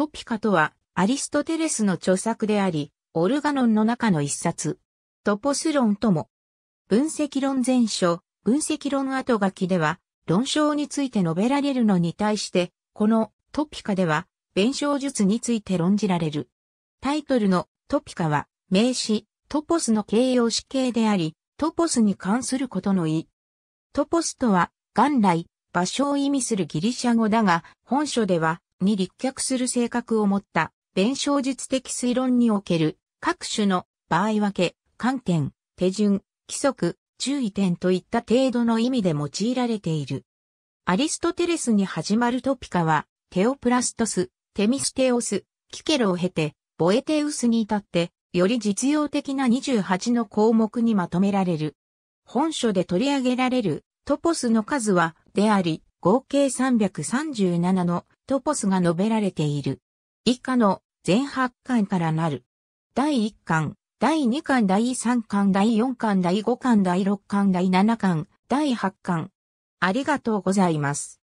トピカとは、アリストテレスの著作であり、オルガノンの中の一冊。トポス論とも。分析論前書、分析論後書きでは、論証について述べられるのに対して、このトピカでは、弁証術について論じられる。タイトルのトピカは、名詞、トポスの形容詞形であり、トポスに関することの意。トポスとは、元来、場所を意味するギリシャ語だが、本書では、に立脚する性格を持った弁証術的推論における各種の場合分け、観点、手順、規則、注意点といった程度の意味で用いられている。アリストテレスに始まるトピカは、テオプラストス、テミステオス、キケロを経て、ボエテウスに至って、より実用的な28の項目にまとめられる。本書で取り上げられるトポスの数は、であり、合計337のトポスが述べられている。以下の全8巻からなる。第1巻、第2巻、第3巻、第4巻、第5巻、第6巻、第7巻、第8巻。ありがとうございます。